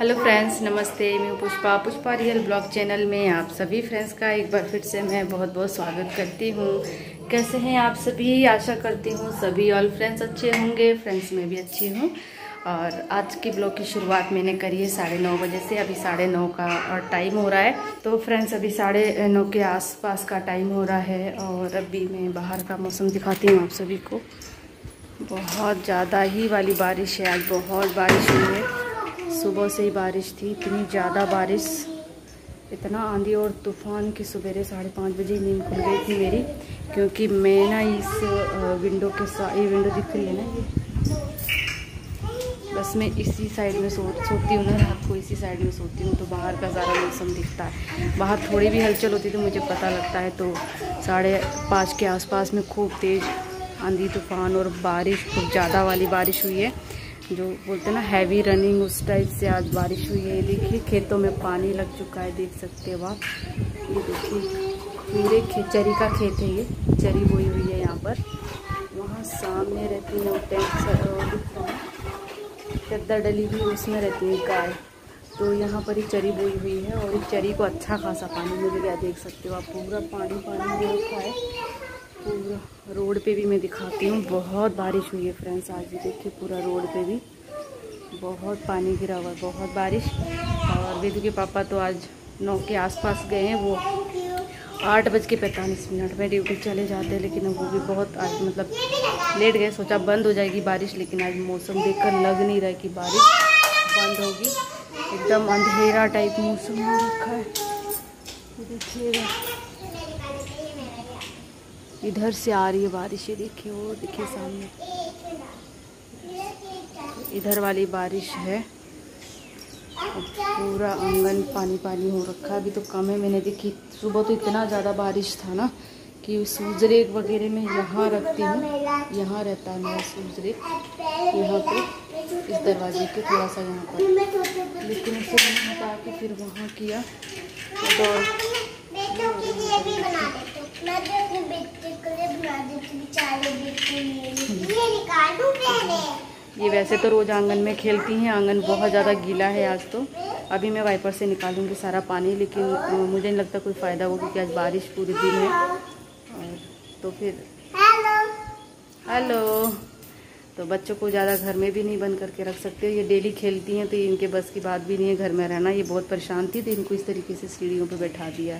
hello friends नमस्ते मैं Pushpa Pushpa real blog channel में आप सभी फ्रेंड्स का एक बार फिर से मैं बहुत बहुत स्वागत करती हूँ कैसे हैं आप सभी आशा करती हूँ सभी ऑल फ्रेंड्स अच्छे होंगे फ्रेंड्स मैं भी अच्छी हूँ और आज के ब्लॉग की शुरुआत मैंने करी है साढ़े नौ बजे से अभी साढ़े नौ का टाइम हो रहा है तो फ्रेंड्स अभी साढ़े नौ के आसपास का टाइम हो रहा है और अभी मैं बाहर का मौसम दिखाती हूँ आप सभी को बहुत ज़्यादा ही वाली बारिश है आज बहुत बारिश हुई है सुबह से ही बारिश थी इतनी ज़्यादा बारिश इतना आंधी और तूफान कि सवेरे साढ़े पाँच बजे नींद खुल गई थी मेरी क्योंकि मैं ना इस विंडो के साथ ये विंडो दिख रही है ना बस मैं इसी साइड में सो सोती हूँ ना रात को इसी साइड में सोती हूँ तो बाहर का सारा मौसम दिखता है बाहर थोड़ी भी हलचल होती तो मुझे पता लगता है तो साढ़े पाँच के आसपास में खूब तेज़ आंधी तूफान और बारिश खूब ज़्यादा वाली बारिश हुई है जो बोलते ना हैवी रनिंग उस टाइप से आज बारिश हुई है देखिए खेतों में पानी लग चुका है देख सकते हो आप ये देखिए पूरे खेत चरी का खेत है ये चरी बोई हुई है यहाँ पर वहाँ सामने रहती है वो चद्दर डली हुई उसमें रहती है गाय तो यहाँ पर ही चरी बोई हुई है और इस चरी को अच्छा खासा पानी मिल गया देख सकते हो आप पूरा पानी पानी दे रखा है पूरा रोड पे भी मैं दिखाती हूँ बहुत बारिश हुई है फ्रेंड्स आज भी देखिए पूरा रोड पे भी बहुत पानी गिरा हुआ है बहुत बारिश और वेदू के पापा तो आज नौ के आसपास गए हैं वो आठ बज के पैंतालीस मिनट में ड्यूटी चले जाते हैं लेकिन वो भी बहुत आज मतलब लेट गए सोचा बंद हो जाएगी बारिश लेकिन आज मौसम देखकर लग नहीं रहा कि बारिश बंद होगी एकदम अंधेरा टाइप मौसम हो रखा है देखिएगा इधर से आ रही है बारिश ये देखिए वो देखिए सामने इधर वाली बारिश है पूरा आंगन पानी पानी हो रखा है अभी तो कम है मैंने देखी सुबह तो इतना ज़्यादा बारिश था ना कि सूज रेग वगैरह में यहाँ रखती हूँ यहाँ रहता है मेरा सूज रेग यहाँ पे इस दरवाजे के थोड़ा सा यहाँ पर लेकिन उसे मैंने हटा के फिर वहाँ किया तो तो ये वैसे तो रोज़ आंगन में खेलती हैं आंगन बहुत ज़्यादा गीला है आज तो अभी मैं वाइपर से निकालूंगी सारा पानी लेकिन मुझे नहीं लगता कोई फ़ायदा हो क्योंकि आज बारिश पूरे दिन है और तो फिर हेलो तो बच्चों को ज़्यादा घर में भी नहीं बंद करके रख सकते ये डेली खेलती हैं तो ये इनके बस की बात भी नहीं है घर में रहना ये बहुत परेशान थी तो इनको इस तरीके से सीढ़ियों पर बैठा दिया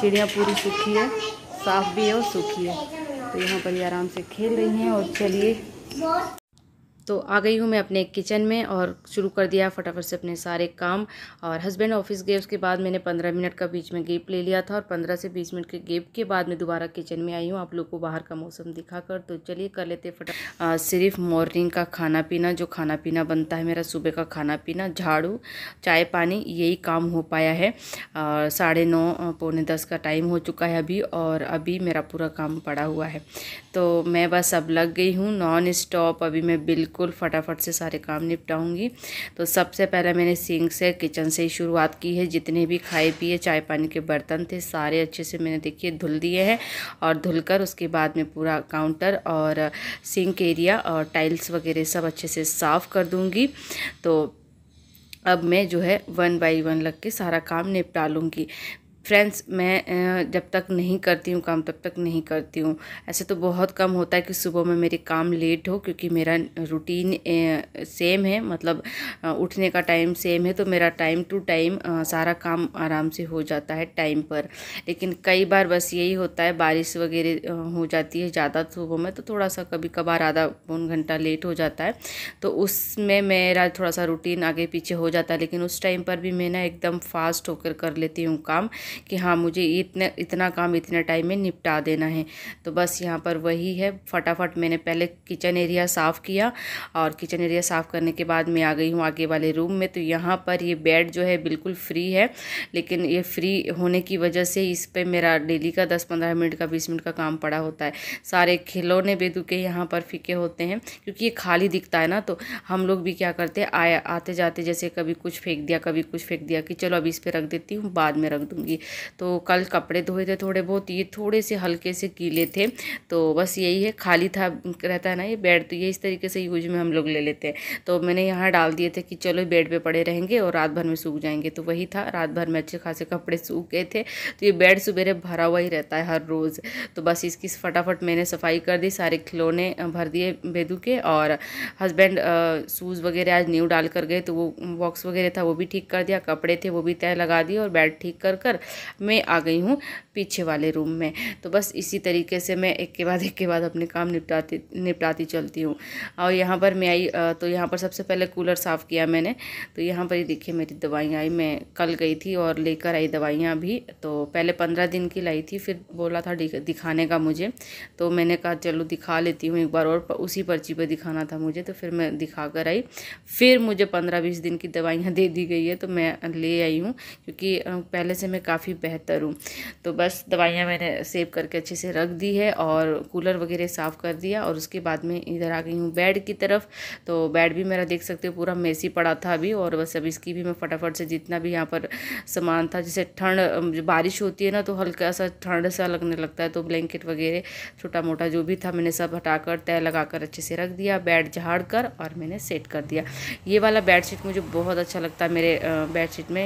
सीढ़ियाँ पूरी सूखी है साफ भी है और सूखी है तो यहाँ पर ये आराम से खेल रही हैं और चलिए तो आ गई हूँ मैं अपने किचन में और शुरू कर दिया फटाफट से अपने सारे काम और हस्बैंड ऑफिस गए उसके बाद मैंने पंद्रह मिनट का बीच में गेप ले लिया था और पंद्रह से बीस मिनट के गेप के बाद मैं दोबारा किचन में आई हूँ आप लोग को बाहर का मौसम दिखा कर तो चलिए कर लेते फटा सिर्फ मॉर्निंग का खाना पीना जो खाना पीना बनता है मेरा सुबह का खाना पीना झाड़ू चाय पानी यही काम हो पाया है और साढ़े नौ पौने दस का टाइम हो चुका है अभी और अभी मेरा पूरा काम पड़ा हुआ है तो मैं बस अब लग गई हूँ नॉन स्टॉप अभी मैं बिल्कुल बिल्कुल फटाफट से सारे काम निपटाऊँगी तो सबसे पहले मैंने सिंक से किचन से ही शुरुआत की है जितने भी खाए पिए चाय पानी के बर्तन थे सारे अच्छे से मैंने देखिए धुल दिए हैं और धुलकर उसके बाद में पूरा काउंटर और सिंक एरिया और टाइल्स वगैरह सब अच्छे से साफ़ कर दूँगी तो अब मैं जो है वन बाई वन लग के सारा काम निपटा लूँगी फ्रेंड्स मैं जब तक नहीं करती हूँ काम तब तक नहीं करती हूँ ऐसे तो बहुत कम होता है कि सुबह में मेरे काम लेट हो क्योंकि मेरा रूटीन सेम है मतलब उठने का टाइम सेम है तो मेरा टाइम टू टाइम सारा काम आराम से हो जाता है टाइम पर लेकिन कई बार बस यही होता है बारिश वगैरह हो जाती है ज़्यादा सुबह में तो थोड़ा सा कभी कभार आधा पौन घंटा लेट हो जाता है तो उसमें मेरा थोड़ा सा रूटीन आगे पीछे हो जाता है लेकिन उस टाइम पर भी मैं ना एकदम फास्ट होकर कर लेती हूँ काम कि हाँ मुझे इतने इतना काम इतने टाइम में निपटा देना है तो बस यहाँ पर वही है फटाफट मैंने पहले किचन एरिया साफ़ किया और किचन एरिया साफ़ करने के बाद मैं आ गई हूँ आगे वाले रूम में तो यहाँ पर ये बेड जो है बिल्कुल फ्री है लेकिन ये फ्री होने की वजह से इस पर मेरा डेली का दस पंद्रह मिनट का बीस मिनट का काम पड़ा होता है सारे खिलौने बेदू के यहाँ पर फीके होते हैं क्योंकि ये खाली दिखता है ना तो हम लोग भी क्या करते हैं आया आते जाते जैसे कभी कुछ फेंक दिया कभी कुछ फेंक दिया कि चलो अब इस पर रख देती हूँ बाद में रख दूँगी तो कल कपड़े धोए थे थोड़े बहुत ये थोड़े से हल्के से गीले थे तो बस यही है खाली था रहता है ना ये बेड तो ये इस तरीके से यूज में हम लोग ले लेते हैं तो मैंने यहाँ डाल दिए थे कि चलो बेड पर पड़े रहेंगे और रात भर में सूख जाएंगे तो वही था रात भर में अच्छे खासे कपड़े सूख गए थे तो ये बेड सुबह भरा हुआ ही रहता है हर रोज़ तो बस इसकी फटाफट मैंने सफाई कर दी सारे खिलौने भर दिए बेदू के और हस्बैंड शूज़ वगैरह आज न्यू डाल कर गए तो वो बॉक्स वगैरह था वो भी ठीक कर दिया कपड़े थे वो भी तय लगा दिए और बेड ठीक कर कर मैं आ गई हूँ पीछे वाले रूम में तो बस इसी तरीके से मैं एक के बाद एक के बाद अपने काम निपटाती निपटाती चलती हूँ और यहाँ पर मैं आई तो यहाँ पर सबसे पहले कूलर साफ़ किया मैंने तो यहाँ पर ही देखिए मेरी दवाइयाँ आई मैं कल गई थी और लेकर आई दवाइयाँ भी तो पहले पंद्रह दिन की लाई थी फिर बोला था दिखाने का मुझे तो मैंने कहा चलो दिखा लेती हूँ एक बार और उसी पर्ची पर दिखाना था मुझे तो फिर मैं दिखा कर आई फिर मुझे पंद्रह बीस दिन की दवाइयाँ दे दी गई है तो मैं ले आई हूँ क्योंकि पहले से मैं काफ़ी काफ़ी बेहतर हूँ तो बस दवाइयाँ मैंने सेव करके अच्छे से रख दी है और कूलर वगैरह साफ़ कर दिया और उसके बाद में इधर आ गई हूँ बेड की तरफ तो बेड भी मेरा देख सकते हो पूरा मेसी पड़ा था अभी और बस अब इसकी भी मैं फटाफट से जितना भी यहाँ पर सामान था जैसे ठंड बारिश होती है ना तो हल्का सा ठंड सा लगने लगता है तो ब्लैंकेट वगैरह छोटा मोटा जो भी था मैंने सब हटाकर तय लगाकर अच्छे से रख दिया बेड झाड़ कर और मैंने सेट कर दिया ये वाला बेडशीट मुझे बहुत अच्छा लगता है मेरे बेडशीट में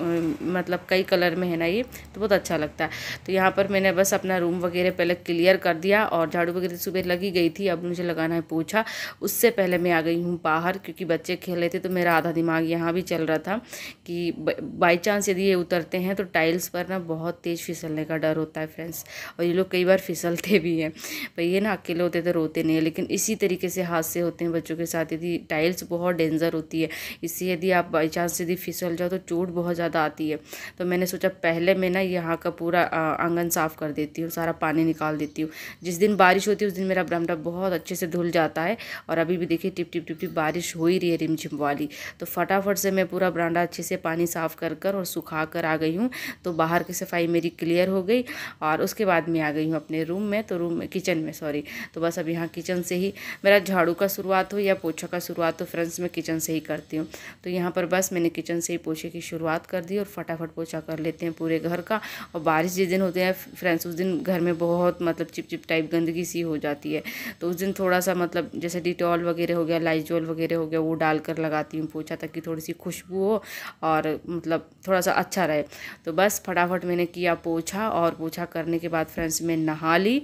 मतलब कई कलर में है ना ये तो बहुत अच्छा लगता है तो यहाँ पर मैंने बस अपना रूम वगैरह पहले क्लियर कर दिया और झाड़ू वगैरह तो सुबह लगी गई थी अब मुझे लगाना है पूछा उससे पहले मैं आ गई हूँ बाहर क्योंकि बच्चे खेल रहे थे तो मेरा आधा दिमाग यहाँ भी चल रहा था कि बाई चांस यदि ये उतरते हैं तो टाइल्स पर ना बहुत तेज़ फिसलने का डर होता है फ्रेंड्स और ये लोग कई बार फिसलते भी हैं भाई ये ना अकेले होते तो रोते नहीं है लेकिन इसी तरीके से हादसे होते हैं बच्चों के साथ यदि टाइल्स बहुत डेंजर होती है इससे यदि आप बाई चांस यदि फिसल जाओ तो चोट बहुत ज़्यादा आती है तो मैंने सोचा पहले मैं ना यहाँ का पूरा आंगन साफ़ कर देती हूँ सारा पानी निकाल देती हूँ जिस दिन बारिश होती है उस दिन मेरा बरामदा बहुत अच्छे से धुल जाता है और अभी भी देखिए टिप टिप टिप टिप बारिश हो ही रही है रिमझिम वाली तो फटाफट से मैं पूरा बरामदा अच्छे से पानी साफ़ कर कर और सुखा कर आ गई हूँ तो बाहर की सफाई मेरी क्लियर हो गई और उसके बाद मैं आ गई हूँ अपने रूम में तो रूम में किचन में सॉरी तो बस अब यहाँ किचन से ही मेरा झाड़ू का शुरुआत हो या पोछा का शुरुआत हो फ्रेंड्स मैं किचन से ही करती हूँ तो यहाँ पर बस मैंने किचन से ही पोछे की शुरुआत कर दी और फटाफट पोछा कर लेते हैं पूरे घर का और बारिश जिस दिन होते हैं फ्रेंड्स उस दिन घर में बहुत मतलब चिपचिप टाइप गंदगी सी हो जाती है तो उस दिन थोड़ा सा मतलब जैसे डिटॉल वगैरह हो गया लाइजोल वगैरह हो गया वो डाल कर लगाती हूँ पोछा ताकि थोड़ी सी खुशबू हो और मतलब थोड़ा सा अच्छा रहे तो बस फटाफट मैंने किया पोछा और पोछा करने के बाद फ्रेंड्स मैं नहा ली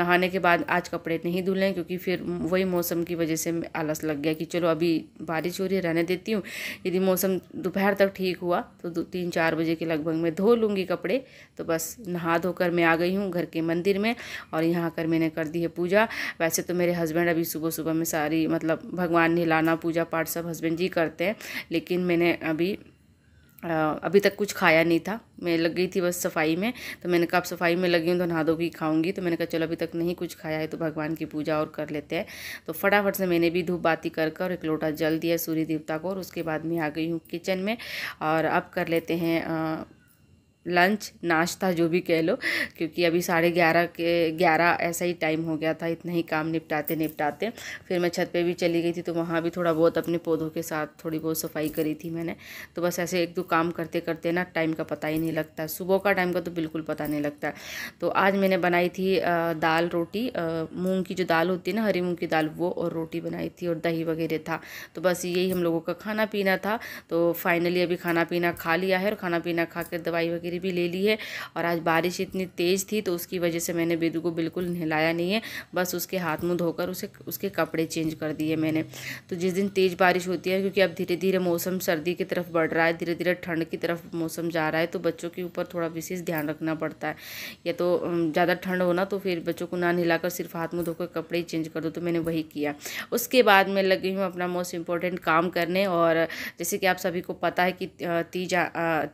नहाने के बाद आज कपड़े नहीं धुले क्योंकि फिर वही मौसम की वजह से आलस लग गया कि चलो अभी बारिश हो रही है रहने देती हूँ यदि मौसम दोपहर तक ठीक हुआ तो दो तीन चार बजे के लगभग मैं धो लूँगी कपड़े तो बस नहा धोकर मैं आ गई हूँ घर के मंदिर में और यहाँ आकर मैंने कर दी है पूजा वैसे तो मेरे हस्बैंड अभी सुबह सुबह में सारी मतलब भगवान नहलाना पूजा पाठ सब हस्बैंड जी करते हैं लेकिन मैंने अभी अभी तक कुछ खाया नहीं था मैं लग गई थी बस सफाई में तो मैंने कहा अब सफाई में लगी हूँ तो नहा धोगी खाऊंगी तो मैंने कहा चलो अभी तक नहीं कुछ खाया है तो भगवान की पूजा और कर लेते हैं तो फटाफट से मैंने भी धूप बाती कर कर एक लोटा जल दिया सूर्य देवता को और उसके बाद मैं आ गई हूँ किचन में और अब कर लेते हैं लंच नाश्ता जो भी कह लो क्योंकि अभी साढ़े ग्यारह के ग्यारह ऐसा ही टाइम हो गया था इतना ही काम निपटाते निपटाते फिर मैं छत पे भी चली गई थी तो वहाँ भी थोड़ा बहुत अपने पौधों के साथ थोड़ी बहुत सफाई करी थी मैंने तो बस ऐसे एक दो काम करते करते ना टाइम का पता ही नहीं लगता सुबह का टाइम का तो बिल्कुल पता नहीं लगता तो आज मैंने बनाई थी दाल रोटी मूँग की जो दाल होती है ना हरी मूँग की दाल वो और रोटी बनाई थी और दही वगैरह था तो बस यही हम लोगों का खाना पीना था तो फाइनली अभी खाना पीना खा लिया है और खाना पीना खा कर दवाई वगैरह गिरी भी ले ली है और आज बारिश इतनी तेज़ थी तो उसकी वजह से मैंने बेदू को बिल्कुल नहलाया नहीं है बस उसके हाथ मुँह धोकर उसे उसके कपड़े चेंज कर दिए मैंने तो जिस दिन तेज़ बारिश होती है क्योंकि अब धीरे धीरे मौसम सर्दी की तरफ बढ़ रहा है धीरे धीरे ठंड की तरफ मौसम जा रहा है तो बच्चों के ऊपर थोड़ा विशेष ध्यान रखना पड़ता है या तो ज़्यादा ठंड होना तो फिर बच्चों को ना नहलाकर सिर्फ हाथ मुँह धोकर कपड़े ही चेंज कर दो तो मैंने वही किया उसके बाद मैं लगी हूँ अपना मोस्ट इम्पॉर्टेंट काम करने और जैसे कि आप सभी को पता है कि तीज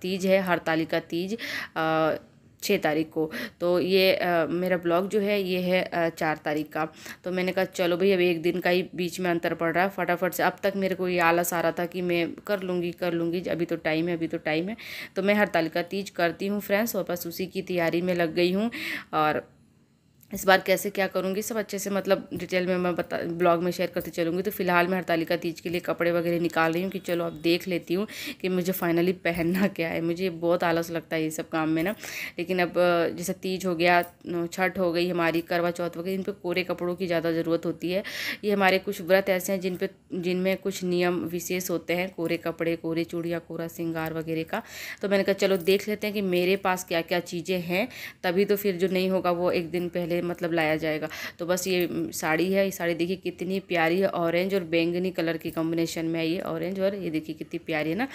तीज है का तीज प्लीज़ छः तारीख को तो ये आ, मेरा ब्लॉग जो है ये है आ, चार तारीख का तो मैंने कहा चलो भाई अब एक दिन का ही बीच में अंतर पड़ रहा है फटाफट से अब तक मेरे को ये आलस आ रहा था कि मैं कर लूँगी कर लूँगी अभी तो टाइम है अभी तो टाइम है तो मैं हर तालिका तीज करती हूँ फ्रेंड्स और बस उसी की तैयारी में लग गई हूँ और इस बार कैसे क्या करूँगी सब अच्छे से मतलब डिटेल में मैं बता ब्लॉग में शेयर करती चलूँगी तो फिलहाल मैं हरतालिका तीज के लिए कपड़े वगैरह निकाल रही हूँ कि चलो अब देख लेती हूँ कि मुझे फाइनली पहनना क्या है मुझे बहुत आलस लगता है ये सब काम में ना लेकिन अब जैसे तीज हो गया छठ हो गई हमारी करवा चौथ वगैरह इन पर कोरे कपड़ों की ज़्यादा ज़रूरत होती है ये हमारे कुछ व्रत ऐसे हैं जिन पर जिनमें कुछ नियम विशेष होते हैं कोरे कपड़े कोरे चूड़िया कोरा सिंगार वगैरह का तो मैंने कहा चलो देख लेते हैं कि मेरे पास क्या क्या चीज़ें हैं तभी तो फिर जो नहीं होगा वो एक दिन पहले मतलब लाया जाएगा तो बस ये साड़ी है ये साड़ी देखिए कितनी प्यारी है ऑरेंज और बैंगनी कलर की कॉम्बिनेशन में है ये ऑरेंज और ये देखिए कितनी प्यारी है ना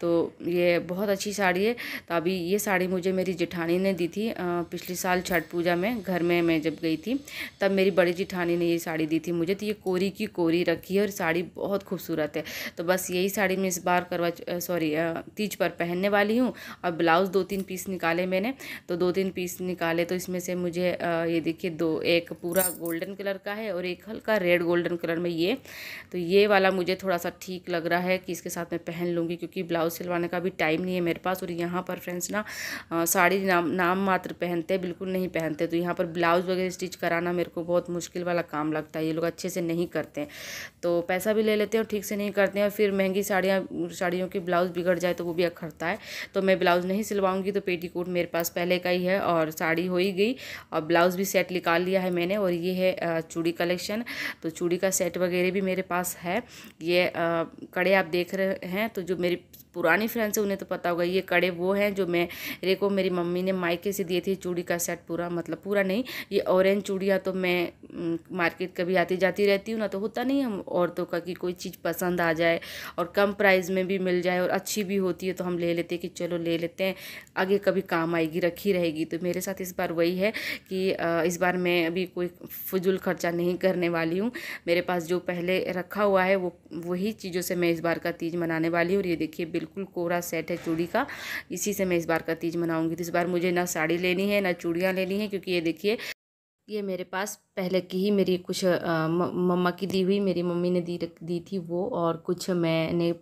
तो ये बहुत अच्छी साड़ी है तो अभी ये साड़ी मुझे मेरी जिठानी ने दी थी पिछले साल छठ पूजा में घर में मैं जब गई थी तब मेरी बड़ी जिठानी ने ये साड़ी दी थी मुझे तो ये कोरी की कोरी रखी है और साड़ी बहुत खूबसूरत है तो बस यही साड़ी मैं इस बार करवा सॉरी तीज पर पहनने वाली हूँ और ब्लाउज़ दो तीन पीस निकाले मैंने तो दो तीन पीस निकाले तो इसमें से मुझे ये देखिए दो एक पूरा गोल्डन कलर का है और एक हल्का रेड गोल्डन कलर में ये तो ये वाला मुझे थोड़ा सा ठीक लग रहा है कि इसके साथ मैं पहन लूँगी क्योंकि ब्लाउज सिलवाने का भी टाइम नहीं है मेरे पास और यहाँ पर फ्रेंड्स ना साड़ी नाम नाम मात्र पहनते बिल्कुल नहीं पहनते तो यहाँ पर ब्लाउज़ वगैरह स्टिच कराना मेरे को बहुत मुश्किल वाला काम लगता है ये लोग अच्छे से नहीं करते हैं तो पैसा भी ले लेते हैं और ठीक से नहीं करते हैं और फिर महंगी साड़ियाँ साड़ियों की ब्लाउज़ बिगड़ जाए तो वो भी अखरता है तो मैं ब्लाउज़ नहीं सिलवाऊँगी तो पेटी मेरे पास पहले का ही है और साड़ी हो ही गई और ब्लाउज़ भी सेट निकाल लिया है मैंने और ये है चूड़ी कलेक्शन तो चूड़ी का सेट वगैरह भी मेरे पास है ये कड़े आप देख रहे हैं तो जो मेरी पुरानी फ्रेंड्स उन्हें तो पता होगा ये कड़े वो हैं जो मैं मेरे को मेरी मम्मी ने मायके से दिए थे चूड़ी का सेट पूरा मतलब पूरा नहीं ये ऑरेंज चूड़ियाँ तो मैं मार्केट कभी आती जाती रहती हूँ ना तो होता नहीं हम औरतों का कि कोई चीज़ पसंद आ जाए और कम प्राइस में भी मिल जाए और अच्छी भी होती है तो हम ले लेते हैं कि चलो ले लेते हैं आगे कभी काम आएगी रखी रहेगी तो मेरे साथ इस बार वही है कि इस बार मैं अभी कोई फजूल खर्चा नहीं करने वाली हूँ मेरे पास जो पहले रखा हुआ है वो वही चीज़ों से मैं इस बार का तीज मनाने वाली हूँ और ये देखिए बिल्कुल बिल्कुल कोरा सेट है चूड़ी का इसी से मैं इस बार का तीज मनाऊंगी तो इस बार मुझे ना साड़ी लेनी है ना चूड़ियाँ लेनी है क्योंकि ये देखिए ये मेरे पास पहले की ही मेरी कुछ मम्मा की दी हुई मेरी मम्मी ने दी रख दी थी वो और कुछ मैंने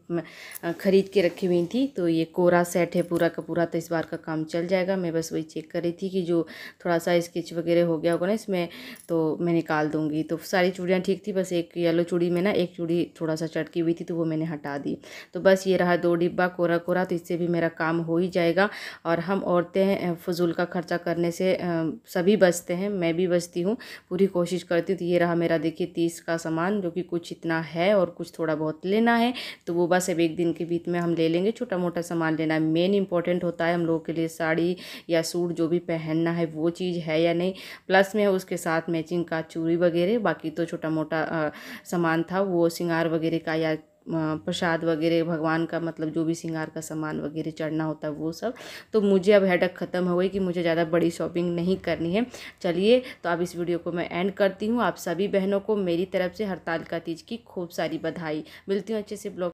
ख़रीद के रखी हुई थी तो ये कोरा सेट है पूरा का पूरा तो इस बार का काम चल जाएगा मैं बस वही चेक कर रही थी कि जो थोड़ा सा स्केच वगैरह हो गया होगा ना इसमें तो मैं निकाल दूँगी तो सारी चूड़ियाँ ठीक थी बस एक येलो चूड़ी में ना एक चूड़ी थोड़ा सा चटकी हुई थी तो वो मैंने हटा दी तो बस ये रहा दो डिब्बा कोरा कोरा तो इससे भी मेरा काम हो ही जाएगा और हम औरतें फजूल का खर्चा करने से सभी बचते हैं मैं भी बचती हूँ पूरी कोशिश करती हूँ तो ये रहा मेरा देखिए तीस का सामान जो कि कुछ इतना है और कुछ थोड़ा बहुत लेना है तो वो बस अब एक दिन के बीच में हम ले लेंगे छोटा मोटा सामान लेना है मेन इंपॉर्टेंट होता है हम लोगों के लिए साड़ी या सूट जो भी पहनना है वो चीज़ है या नहीं प्लस में उसके साथ मैचिंग का चूड़ी वगैरह बाकी तो छोटा मोटा सामान था वो सिंगार वगैरह का या प्रसाद वगैरह भगवान का मतलब जो भी सिंगार का सामान वगैरह चढ़ना होता है वो सब तो मुझे अब हेडक ख़त्म हो गई कि मुझे ज़्यादा बड़ी शॉपिंग नहीं करनी है चलिए तो अब इस वीडियो को मैं एंड करती हूँ आप सभी बहनों को मेरी तरफ से हड़ताल का तीज की खूब सारी बधाई मिलती हूँ अच्छे से ब्लॉग